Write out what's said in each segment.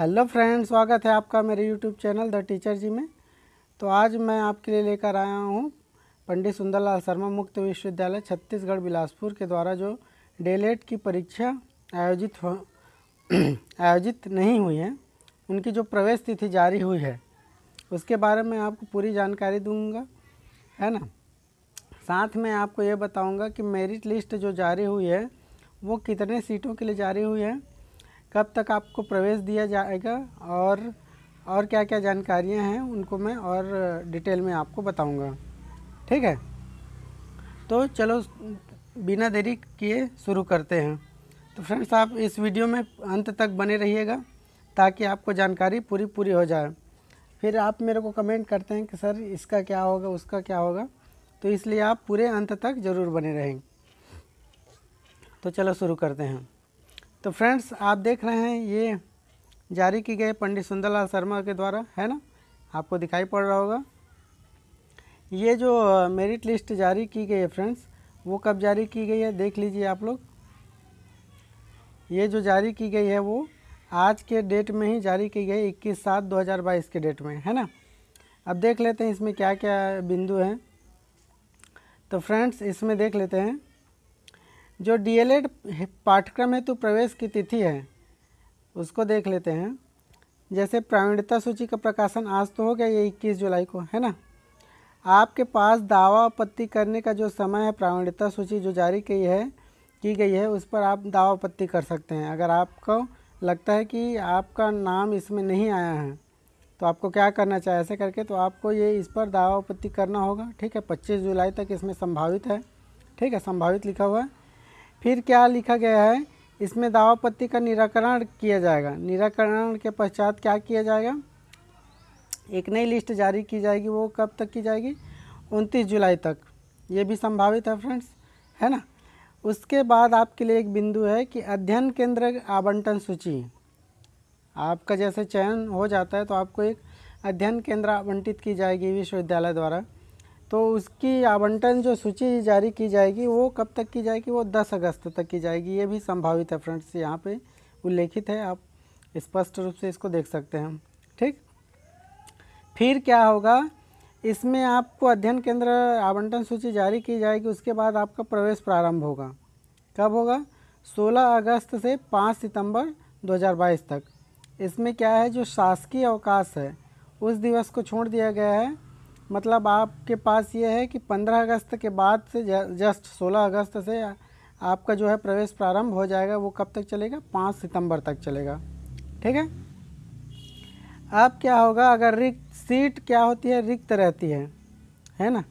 hello friends स्वागत है आपका मेरे YouTube channel the teacher ji में तो आज मैं आपके लिए लेकर आया हूँ पंडित सुंदरलाल शर्मा मुक्त विश्वविद्यालय छत्तीसगढ़ बिलासपुर के द्वारा जो डेलेट की परीक्षा आयोजित हो आयोजित नहीं हुई है उनकी जो प्रवेश तिथि जारी हुई है उसके बारे में आपको पूरी जानकारी दूँगा है ना साथ में आपको ये बताऊँगा कि मेरिट लिस्ट जो जारी हुई है वो कितने सीटों के लिए जारी हुई है कब तक आपको प्रवेश दिया जाएगा और और क्या क्या जानकारियां हैं उनको मैं और डिटेल में आपको बताऊंगा ठीक है तो चलो बिना देरी किए शुरू करते हैं तो फ्रेंड्स आप इस वीडियो में अंत तक बने रहिएगा ताकि आपको जानकारी पूरी पूरी हो जाए फिर आप मेरे को कमेंट करते हैं कि सर इसका क्या होगा उसका क्या होगा तो इसलिए आप पूरे अंत तक ज़रूर बने रहें तो चलो शुरू करते हैं तो फ्रेंड्स आप देख रहे हैं ये जारी की गई पंडित सुंदरलाल शर्मा के द्वारा है ना आपको दिखाई पड़ रहा होगा ये जो मेरिट लिस्ट जारी की गई है फ्रेंड्स वो कब जारी की गई है देख लीजिए आप लोग ये जो जारी की गई है वो आज के डेट में ही जारी की गई इक्कीस सात बाईस के डेट में है ना अब देख लेते हैं इसमें क्या क्या बिंदु हैं तो फ्रेंड्स इसमें देख लेते हैं जो डीएलएड पाठ्यक्रम हेतु प्रवेश की तिथि है उसको देख लेते हैं जैसे प्रावीण्यता सूची का प्रकाशन आज तो हो गया ये इक्कीस जुलाई को है ना आपके पास दावा आपत्ति करने का जो समय है प्रावीण्यता सूची जो जारी की है की गई है उस पर आप दावा आपत्ति कर सकते हैं अगर आपको लगता है कि आपका नाम इसमें नहीं आया है तो आपको क्या करना चाहिए ऐसे करके तो आपको ये इस पर दावा आपत्ति करना होगा ठीक है 25 जुलाई तक इसमें संभावित है ठीक है संभावित लिखा हुआ है फिर क्या लिखा गया है इसमें दावा का निराकरण किया जाएगा निराकरण के पश्चात क्या किया जाएगा एक नई लिस्ट जारी की जाएगी वो कब तक की जाएगी उनतीस जुलाई तक ये भी संभावित है फ्रेंड्स है ना उसके बाद आपके लिए एक बिंदु है कि अध्ययन केंद्र आवंटन सूची आपका जैसे चयन हो जाता है तो आपको एक अध्ययन केंद्र आवंटित की जाएगी विश्वविद्यालय द्वारा तो उसकी आवंटन जो सूची जारी की जाएगी वो कब तक की जाएगी वो 10 अगस्त तक की जाएगी ये भी संभावित है फ्रेंड्स यहाँ पे उल्लेखित है आप स्पष्ट रूप से इसको देख सकते हैं ठीक फिर क्या होगा इसमें आपको अध्ययन केंद्र आवंटन सूची जारी की जाएगी उसके बाद आपका प्रवेश प्रारंभ होगा कब होगा 16 अगस्त से 5 सितंबर 2022 तक इसमें क्या है जो शासकीय अवकाश है उस दिवस को छोड़ दिया गया है मतलब आपके पास ये है कि 15 अगस्त के बाद से जस्ट 16 अगस्त से आपका जो है प्रवेश प्रारंभ हो जाएगा वो कब तक चलेगा 5 सितंबर तक चलेगा ठीक है अब क्या होगा अगर रिक्त सीट क्या होती है रिक्त रहती है है ना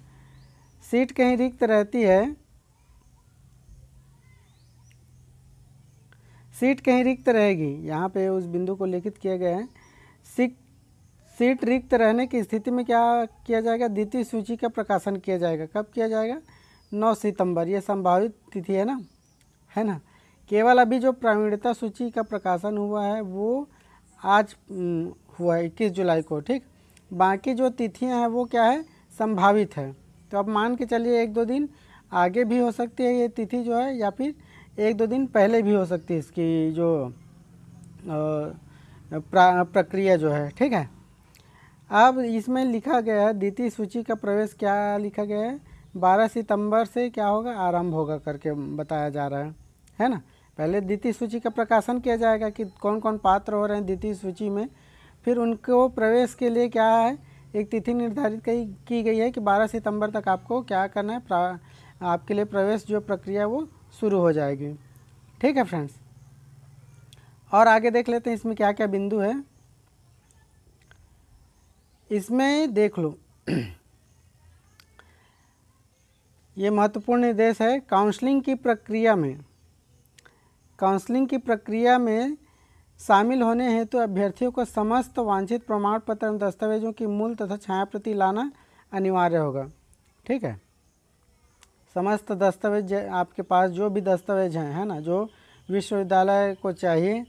सीट कहीं रिक्त रहती है सीट कहीं रिक्त रहेगी यहाँ पे उस बिंदु को लिखित किया गया है सीट रिक्त रहने की स्थिति में क्या किया जाएगा द्वितीय सूची का प्रकाशन किया जाएगा कब किया जाएगा 9 सितंबर ये संभावित तिथि है ना है ना केवल अभी जो प्रावीण्यता सूची का प्रकाशन हुआ है वो आज हुआ है इक्कीस जुलाई को ठीक बाकी जो तिथियां हैं वो क्या है संभावित है तो आप मान के चलिए एक दो दिन आगे भी हो सकती है ये तिथि जो है या फिर एक दो दिन पहले भी हो सकती है इसकी जो प्रक्रिया जो है ठीक है अब इसमें लिखा गया है द्वितीय सूची का प्रवेश क्या लिखा गया है बारह सितंबर से क्या होगा आरंभ होगा करके बताया जा रहा है है ना पहले द्वितीय सूची का प्रकाशन किया जाएगा कि कौन कौन पात्र हो रहे हैं द्वितीय सूची में फिर उनको प्रवेश के लिए क्या है एक तिथि निर्धारित की, की गई है कि 12 सितंबर तक आपको क्या करना है आपके लिए प्रवेश जो प्रक्रिया वो शुरू हो जाएगी ठीक है फ्रेंड्स और आगे देख लेते हैं इसमें क्या क्या बिंदु है इसमें देख लो ये महत्वपूर्ण निर्देश है काउंसलिंग की प्रक्रिया में काउंसलिंग की प्रक्रिया में शामिल होने हेतु तो अभ्यर्थियों को समस्त वांछित प्रमाण पत्र एवं दस्तावेजों की मूल तथा छाया प्रति लाना अनिवार्य होगा ठीक है समस्त दस्तावेज आपके पास जो भी दस्तावेज हैं है ना जो विश्वविद्यालय को चाहिए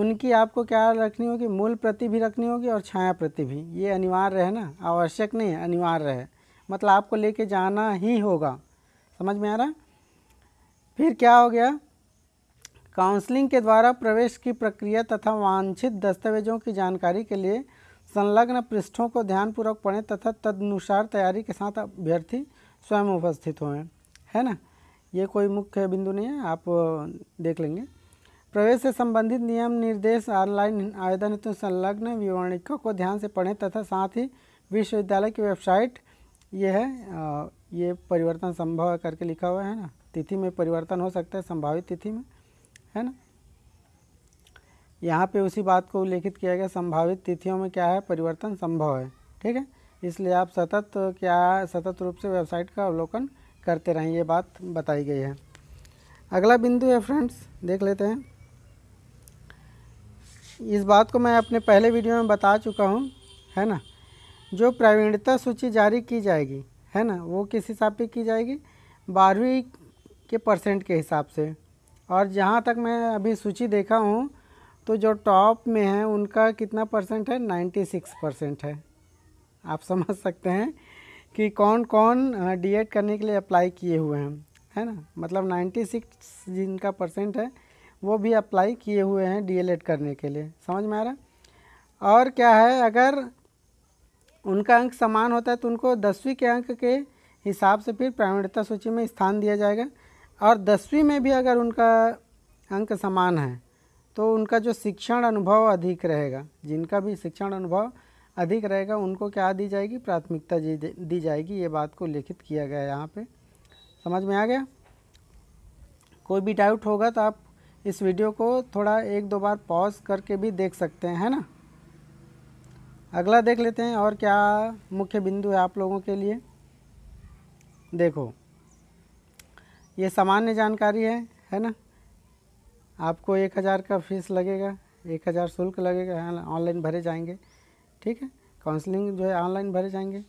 उनकी आपको क्या रखनी होगी मूल प्रति भी रखनी होगी और छाया प्रति भी ये अनिवार्य है ना आवश्यक नहीं है अनिवार्य है मतलब आपको लेके जाना ही होगा समझ में आ रहा फिर क्या हो गया काउंसलिंग के द्वारा प्रवेश की प्रक्रिया तथा वांछित दस्तावेजों की जानकारी के लिए संलग्न पृष्ठों को ध्यानपूर्वक पढ़ें तथा तदनुसार तैयारी के साथ अभ्यर्थी स्वयं उपस्थित हों है ना ये कोई मुख्य बिंदु नहीं है आप देख लेंगे प्रवेश से संबंधित नियम निर्देश ऑनलाइन आवेदन हेतु संलग्न विवरणिका को ध्यान से पढ़ें तथा साथ ही विश्वविद्यालय की वेबसाइट ये है ये परिवर्तन संभव है करके लिखा हुआ है ना तिथि में परिवर्तन हो सकता है संभावित तिथि में है ना यहाँ पे उसी बात को उल्लेखित किया गया संभावित तिथियों में क्या है परिवर्तन संभव है ठीक है इसलिए आप सतत क्या सतत रूप से वेबसाइट का अवलोकन करते रहें ये बात बताई गई है अगला बिंदु है फ्रेंड्स देख लेते हैं इस बात को मैं अपने पहले वीडियो में बता चुका हूँ है ना जो प्रावीणता सूची जारी की जाएगी है ना वो किस हिसाब पे की जाएगी बारहवीं के परसेंट के हिसाब से और जहाँ तक मैं अभी सूची देखा हूँ तो जो टॉप में है उनका कितना परसेंट है नाइन्टी सिक्स परसेंट है आप समझ सकते हैं कि कौन कौन डीएड करने के लिए अप्लाई किए हुए हैं है ना मतलब सिक्स जिनका परसेंट है वो भी अप्लाई किए हुए हैं डीएलएड करने के लिए समझ में आ रहा और क्या है अगर उनका अंक समान होता है तो उनको दसवीं के अंक के हिसाब से फिर प्रावीण्यता सूची में स्थान दिया जाएगा और दसवीं में भी अगर उनका अंक समान है तो उनका जो शिक्षण अनुभव अधिक रहेगा जिनका भी शिक्षण अनुभव अधिक रहेगा उनको क्या दी जाएगी प्राथमिकता दी जाएगी ये बात को लिखित किया गया है यहाँ पे समझ में आ गया कोई भी डाउट होगा तो आप इस वीडियो को थोड़ा एक दो बार पॉज करके भी देख सकते हैं है ना अगला देख लेते हैं और क्या मुख्य बिंदु है आप लोगों के लिए देखो ये सामान्य जानकारी है है ना आपको एक हज़ार का फीस लगेगा एक हज़ार शुल्क लगेगा ऑनलाइन भरे जाएंगे ठीक है काउंसलिंग जो है ऑनलाइन भरे जाएंगे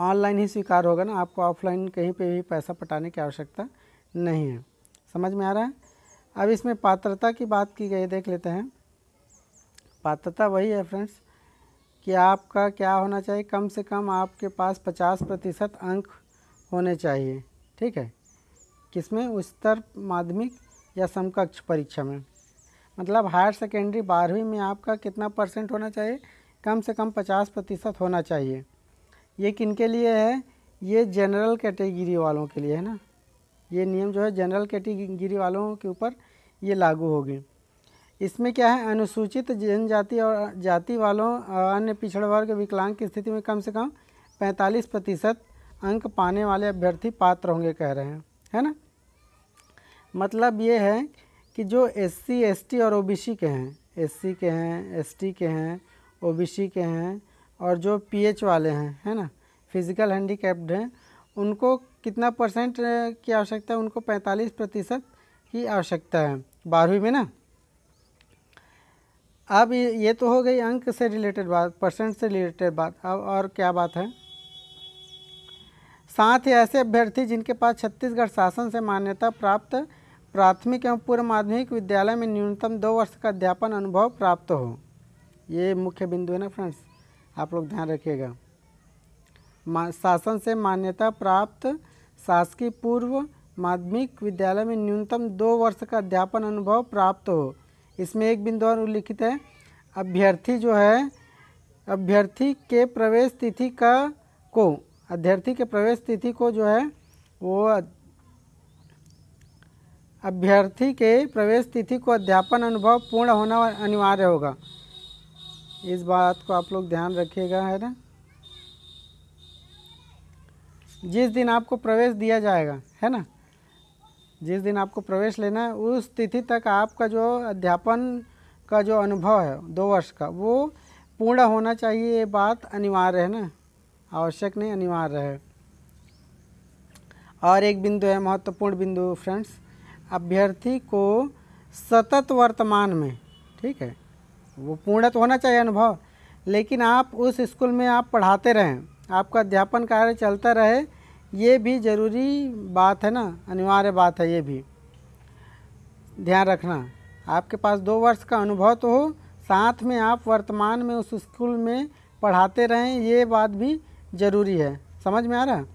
ऑनलाइन ही स्वीकार होगा ना आपको ऑफलाइन कहीं पे भी पैसा पटाने की आवश्यकता नहीं है समझ में आ रहा है अब इसमें पात्रता की बात की गई देख लेते हैं पात्रता वही है फ्रेंड्स कि आपका क्या होना चाहिए कम से कम आपके पास पचास प्रतिशत अंक होने चाहिए ठीक है किसमें उच्चतर माध्यमिक या समकक्ष परीक्षा में मतलब हायर सेकेंडरी बारहवीं में आपका कितना परसेंट होना चाहिए कम से कम पचास प्रतिशत होना चाहिए ये किन के लिए है ये जनरल कैटेगरी वालों के लिए है ना ये नियम जो है जनरल कैटेगरी वालों के ऊपर ये लागू होगी इसमें क्या है अनुसूचित जनजाति और जाति वालों अन्य पिछड़ वर्ग विकलांग की स्थिति में कम से कम 45 प्रतिशत अंक पाने वाले अभ्यर्थी पात्र होंगे कह रहे हैं है ना मतलब ये है कि जो एस सी एस टी और ओ बी सी के हैं एस सी के हैं एस टी के हैं ओ बी सी के हैं और जो पीएच वाले हैं है ना फिज़िकल हैंडीकैप्ड हैं उनको कितना परसेंट की आवश्यकता है उनको 45 प्रतिशत की आवश्यकता है बारहवीं में ना अब ये तो हो गई अंक से रिलेटेड बात परसेंट से रिलेटेड बात अब और क्या बात है साथ ही ऐसे अभ्यर्थी जिनके पास छत्तीसगढ़ शासन से मान्यता प्राप्त प्राथमिक एवं पूर्व माध्यमिक विद्यालय में न्यूनतम दो वर्ष का अध्यापन अनुभव प्राप्त हो ये मुख्य बिंदु है ना फ्रेंड्स आप लोग ध्यान रखिएगा शासन से मान्यता प्राप्त शासकीय पूर्व माध्यमिक विद्यालय में न्यूनतम दो वर्ष का अध्यापन अनुभव प्राप्त हो इसमें एक बिंदु और उल्लिखित है अभ्यर्थी जो है अभ्यर्थी के प्रवेश तिथि का को अभ्यर्थी के प्रवेश तिथि को जो है वो अभ्यर्थी के प्रवेश तिथि को अध्यापन अनुभव पूर्ण होना अनिवार्य होगा इस बात को आप लोग ध्यान रखिएगा है ना जिस दिन आपको प्रवेश दिया जाएगा है ना जिस दिन आपको प्रवेश लेना है उस तिथि तक आपका जो अध्यापन का जो अनुभव है दो वर्ष का वो पूर्ण होना चाहिए ये बात अनिवार्य है ना आवश्यक नहीं अनिवार्य है और एक बिंदु है महत्वपूर्ण बिंदु फ्रेंड्स अभ्यर्थी को सतत वर्तमान में ठीक है वो पूर्ण तो होना चाहिए अनुभव लेकिन आप उस स्कूल में आप पढ़ाते रहें आपका अध्यापन कार्य चलता रहे ये भी ज़रूरी बात है ना अनिवार्य बात है ये भी ध्यान रखना आपके पास दो वर्ष का अनुभव तो हो साथ में आप वर्तमान में उस स्कूल में पढ़ाते रहें ये बात भी ज़रूरी है समझ में आ रहा है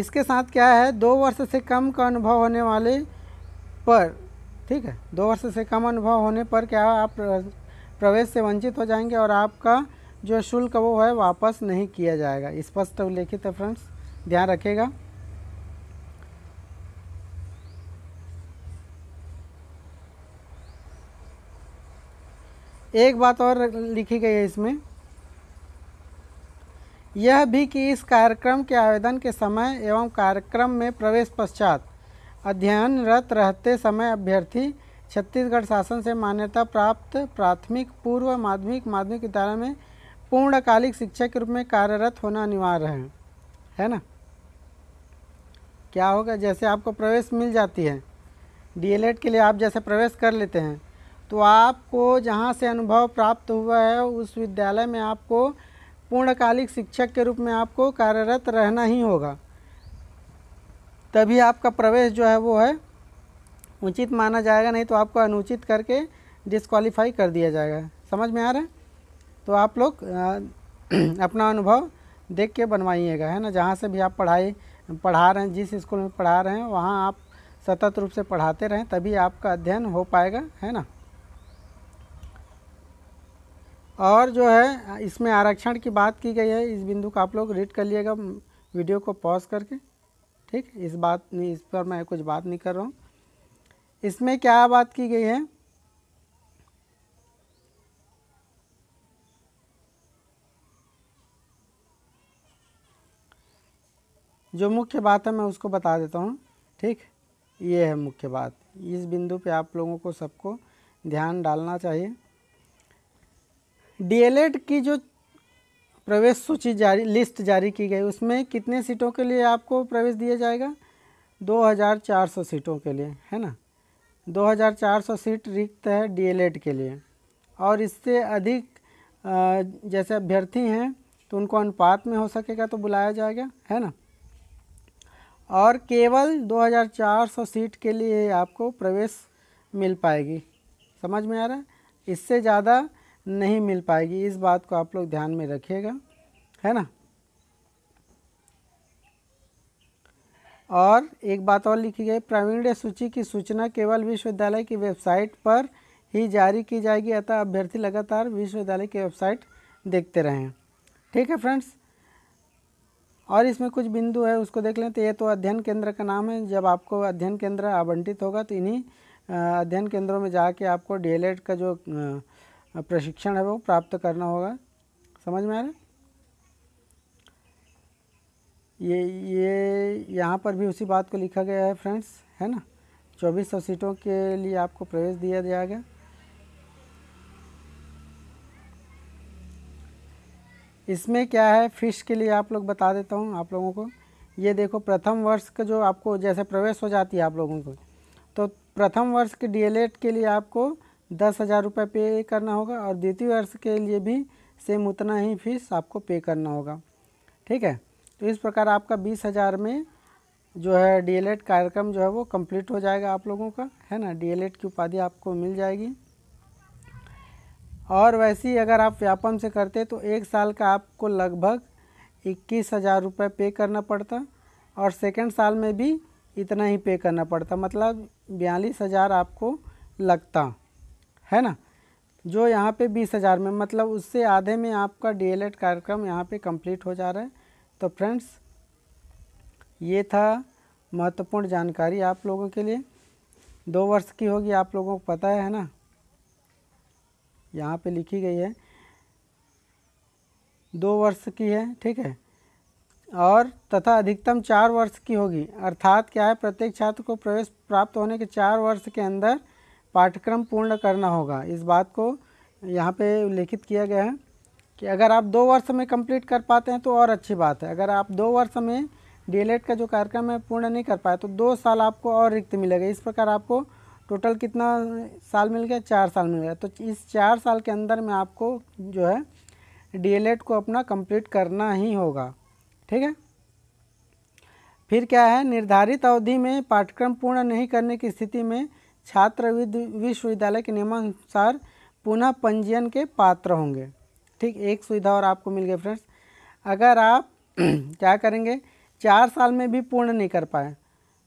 इसके साथ क्या है दो वर्ष से कम का अनुभव होने वाले पर ठीक है दो वर्ष से कम अनुभव होने पर क्या आप प्रवेश से वंचित हो जाएंगे और आपका जो शुल्क वो है वापस नहीं किया जाएगा स्पष्ट उल्लेखित है फ्रेंड्स ध्यान रखेगा एक बात और लिखी गई है इसमें यह भी कि इस कार्यक्रम के आवेदन के समय एवं कार्यक्रम में प्रवेश पश्चात अध्ययनरत रहते समय अभ्यर्थी छत्तीसगढ़ शासन से मान्यता प्राप्त प्राथमिक पूर्व माध्यमिक माध्यमिक विद्यालय में पूर्णकालिक शिक्षक के रूप में कार्यरत होना अनिवार्य है है ना क्या होगा जैसे आपको प्रवेश मिल जाती है डीएलएड के लिए आप जैसे प्रवेश कर लेते हैं तो आपको जहाँ से अनुभव प्राप्त हुआ है उस विद्यालय में आपको पूर्णकालिक शिक्षक के रूप में आपको कार्यरत रहना ही होगा तभी आपका प्रवेश जो है वो है उचित माना जाएगा नहीं तो आपको अनुचित करके डिस्क्वालीफाई कर दिया जाएगा समझ में आ रहा है तो आप लोग अपना अनुभव देख के बनवाइएगा है ना जहाँ से भी आप पढ़ाई पढ़ा रहे हैं जिस स्कूल में पढ़ा रहे हैं वहाँ आप सतत रूप से पढ़ाते रहें तभी आपका अध्ययन हो पाएगा है ना और जो है इसमें आरक्षण की बात की गई है इस बिंदु का आप लोग रीड कर लिएगा वीडियो को पॉज करके ठीक इस बात नहीं इस पर मैं कुछ बात नहीं कर रहा हूँ इसमें क्या बात की गई है जो मुख्य बात है मैं उसको बता देता हूँ ठीक ये है मुख्य बात इस बिंदु पे आप लोगों को सबको ध्यान डालना चाहिए डीएलएड की जो प्रवेश सूची जारी लिस्ट जारी की गई उसमें कितने सीटों के लिए आपको प्रवेश दिया जाएगा 2400 सीटों के लिए है ना 2400 सीट रिक्त है डीएलएड के लिए और इससे अधिक जैसे अभ्यर्थी हैं तो उनको अनुपात में हो सकेगा तो बुलाया जाएगा है ना और केवल 2400 सीट के लिए आपको प्रवेश मिल पाएगी समझ में आ रहा है इससे ज़्यादा नहीं मिल पाएगी इस बात को आप लोग ध्यान में रखिएगा है ना और एक बात और लिखी गई प्रावीण्य सूची की सूचना केवल विश्वविद्यालय की वेबसाइट पर ही जारी की जाएगी अतः अभ्यर्थी लगातार विश्वविद्यालय की वेबसाइट देखते रहें ठीक है फ्रेंड्स और इसमें कुछ बिंदु है उसको देख लें तो ये तो अध्ययन केंद्र का नाम है जब आपको अध्ययन केंद्र आवंटित होगा तो इन्हीं अध्ययन केंद्रों में जाके आपको डी का जो प्रशिक्षण है वो प्राप्त करना होगा समझ में आ रहा है ये ये यहाँ पर भी उसी बात को लिखा गया है फ्रेंड्स है ना चौबीस सौ सीटों के लिए आपको प्रवेश दिया जाएगा इसमें क्या है फ़िश के लिए आप लोग बता देता हूँ आप लोगों को ये देखो प्रथम वर्ष का जो आपको जैसे प्रवेश हो जाती है आप लोगों को तो प्रथम वर्ष के डीएलएड के लिए आपको दस हज़ार रुपये पे करना होगा और द्वितीय वर्ष के लिए भी सेम उतना ही फीस आपको पे करना होगा ठीक है तो इस प्रकार आपका बीस हज़ार में जो है डीएलएड कार्यक्रम जो है वो कंप्लीट हो जाएगा आप लोगों का है ना डीएलएड की उपाधि आपको मिल जाएगी और वैसे ही अगर आप व्यापम से करते तो एक साल का आपको लगभग इक्कीस हज़ार रुपये पे करना पड़ता और सेकेंड साल में भी इतना ही पे करना पड़ता मतलब बयालीस हज़ार आपको लगता है ना जो यहाँ पे बीस हज़ार में मतलब उससे आधे में आपका डीएलएड कार्यक्रम यहाँ पे कंप्लीट हो जा रहा है तो फ्रेंड्स ये था महत्वपूर्ण जानकारी आप लोगों के लिए दो वर्ष की होगी आप लोगों को पता है ना यहाँ पे लिखी गई है दो वर्ष की है ठीक है और तथा अधिकतम चार वर्ष की होगी अर्थात क्या है प्रत्येक छात्र को प्रवेश प्राप्त होने के चार वर्ष के अंदर पाठ्यक्रम पूर्ण करना होगा इस बात को यहाँ पे उल्लेखित किया गया है कि अगर आप दो वर्ष में कंप्लीट कर पाते हैं तो और अच्छी बात है अगर आप दो वर्ष में डी e का जो कार्यक्रम है पूर्ण नहीं कर पाए तो दो साल आपको और रिक्त मिलेगा इस प्रकार आपको टोटल कितना साल मिल गया चार साल मिल गया तो इस चार साल के अंदर में आपको जो है डी e को अपना कंप्लीट करना ही होगा ठीक है फिर क्या है निर्धारित अवधि में पाठ्यक्रम पूर्ण नहीं करने की स्थिति में छात्रविद विश्वविद्यालय के नियमानुसार पुनः पंजीयन के पात्र होंगे ठीक एक सुविधा और आपको मिल गया फ्रेंड्स अगर आप क्या करेंगे चार साल में भी पूर्ण नहीं कर पाए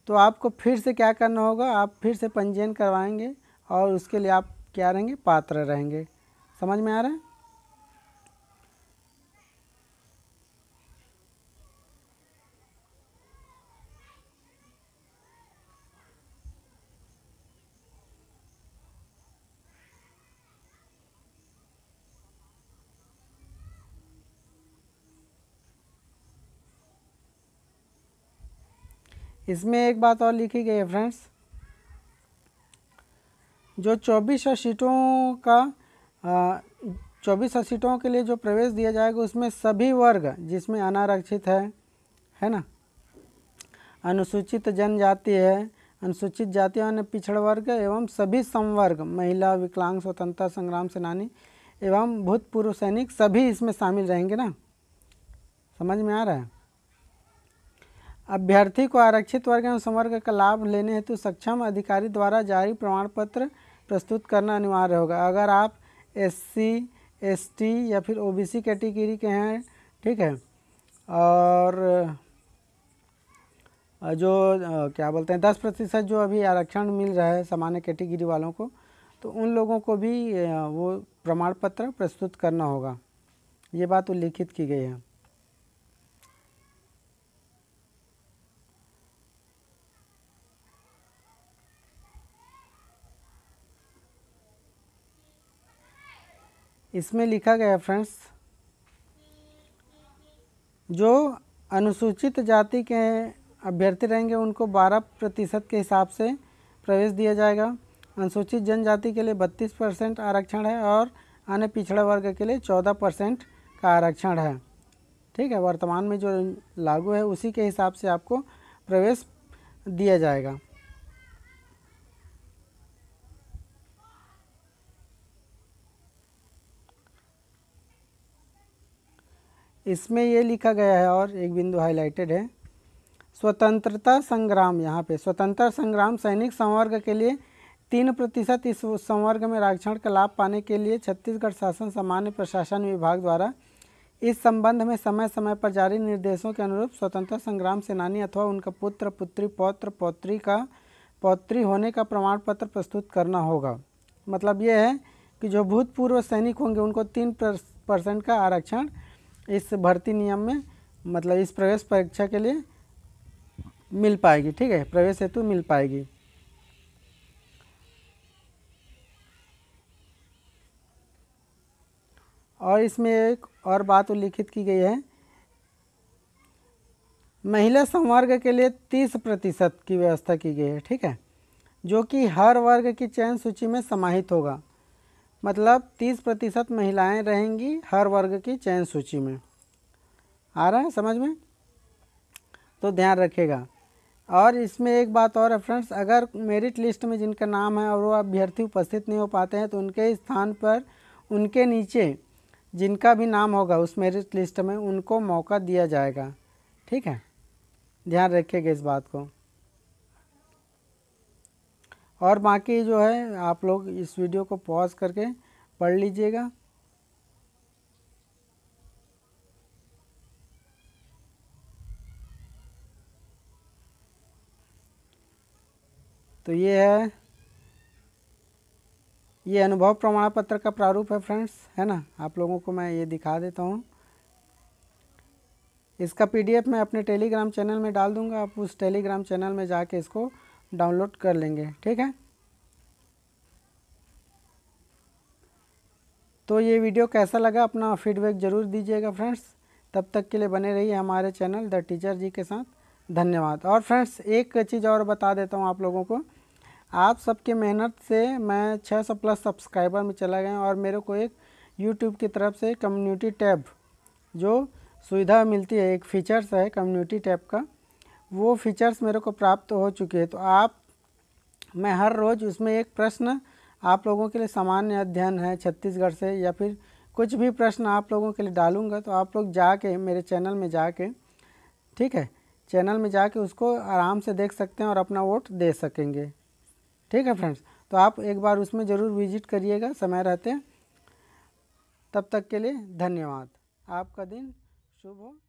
तो आपको फिर से क्या करना होगा आप फिर से पंजीयन करवाएंगे और उसके लिए आप क्या रहेंगे पात्र रहेंगे समझ में आ रहा है इसमें एक बात और लिखी गई है फ्रेंड्स जो चौबीस सीटों का चौबीस सीटों के लिए जो प्रवेश दिया जाएगा उसमें सभी वर्ग जिसमें अनारक्षित है है ना अनुसूचित जनजाति है अनुसूचित जाति अन्य पिछड़ वर्ग एवं सभी संवर्ग महिला विकलांग स्वतंत्रता संग्राम सेनानी एवं भूतपूर्व सैनिक सभी इसमें शामिल रहेंगे ना समझ में आ रहा है अभ्यर्थी को आरक्षित वर्ग एवं संवर्ग का लाभ लेने हेतु सक्षम अधिकारी द्वारा जारी प्रमाण पत्र प्रस्तुत करना अनिवार्य होगा अगर आप एससी एसटी या फिर ओबीसी कैटेगरी के हैं ठीक है और जो क्या बोलते हैं दस प्रतिशत जो अभी आरक्षण मिल रहा है सामान्य कैटेगरी वालों को तो उन लोगों को भी वो प्रमाण पत्र प्रस्तुत करना होगा ये बात उल्लिखित की गई है इसमें लिखा गया फ्रेंड्स जो अनुसूचित जाति के अभ्यर्थी रहेंगे उनको 12 प्रतिशत के हिसाब से प्रवेश दिया जाएगा अनुसूचित जनजाति के लिए 32 परसेंट आरक्षण है और अन्य पिछड़ा वर्ग के लिए 14 परसेंट का आरक्षण है ठीक है वर्तमान में जो लागू है उसी के हिसाब से आपको प्रवेश दिया जाएगा इसमें ये लिखा गया है और एक बिंदु हाईलाइटेड है स्वतंत्रता संग्राम यहाँ पे स्वतंत्रता संग्राम सैनिक संवर्ग के लिए तीन प्रतिशत इस संवर्ग में आरक्षण का लाभ पाने के लिए छत्तीसगढ़ शासन सामान्य प्रशासन विभाग द्वारा इस संबंध में समय समय पर जारी निर्देशों के अनुरूप स्वतंत्र संग्राम सेनानी अथवा उनका पुत्र पुत्री पौत्र पौत्री का पौत्री होने का प्रमाण पत्र प्रस्तुत करना होगा मतलब ये है कि जो भूतपूर्व सैनिक होंगे उनको तीन परसेंट का आरक्षण इस भर्ती नियम में मतलब इस प्रवेश परीक्षा के लिए मिल पाएगी ठीक है प्रवेश हेतु मिल पाएगी और इसमें एक और बात उल्लिखित की गई है महिला संवर्ग के लिए तीस प्रतिशत की व्यवस्था की गई है ठीक है जो कि हर वर्ग की चयन सूची में समाहित होगा मतलब 30 प्रतिशत महिलाएँ रहेंगी हर वर्ग की चयन सूची में आ रहा है समझ में तो ध्यान रखेगा और इसमें एक बात और है फ्रेंड्स अगर मेरिट लिस्ट में जिनका नाम है और वो अभ्यर्थी उपस्थित नहीं हो पाते हैं तो उनके स्थान पर उनके नीचे जिनका भी नाम होगा उस मेरिट लिस्ट में उनको मौका दिया जाएगा ठीक है ध्यान रखिएगा इस बात को और बाकी जो है आप लोग इस वीडियो को पॉज करके पढ़ लीजिएगा तो ये है ये अनुभव प्रमाण पत्र का प्रारूप है फ्रेंड्स है ना आप लोगों को मैं ये दिखा देता हूँ इसका पीडीएफ मैं अपने टेलीग्राम चैनल में डाल दूँगा आप उस टेलीग्राम चैनल में जाके इसको डाउनलोड कर लेंगे ठीक है तो ये वीडियो कैसा लगा अपना फीडबैक ज़रूर दीजिएगा फ्रेंड्स तब तक के लिए बने रहिए हमारे चैनल द टीचर जी के साथ धन्यवाद और फ्रेंड्स एक चीज़ और बता देता हूँ आप लोगों को आप सबके मेहनत से मैं 600 प्लस सब्सक्राइबर में चला गया और मेरे को एक यूट्यूब की तरफ से कम्युनिटी टैब जो सुविधा मिलती है एक फीचर्स है कम्युनिटी टैब का वो फीचर्स मेरे को प्राप्त हो चुके हैं तो आप मैं हर रोज़ उसमें एक प्रश्न आप लोगों के लिए सामान्य अध्ययन है छत्तीसगढ़ से या फिर कुछ भी प्रश्न आप लोगों के लिए डालूंगा तो आप लोग जाके मेरे चैनल में जाके ठीक है चैनल में जाके उसको आराम से देख सकते हैं और अपना वोट दे सकेंगे ठीक है फ्रेंड्स तो आप एक बार उसमें ज़रूर विजिट करिएगा समय रहते तब तक के लिए धन्यवाद आपका दिन शुभ हो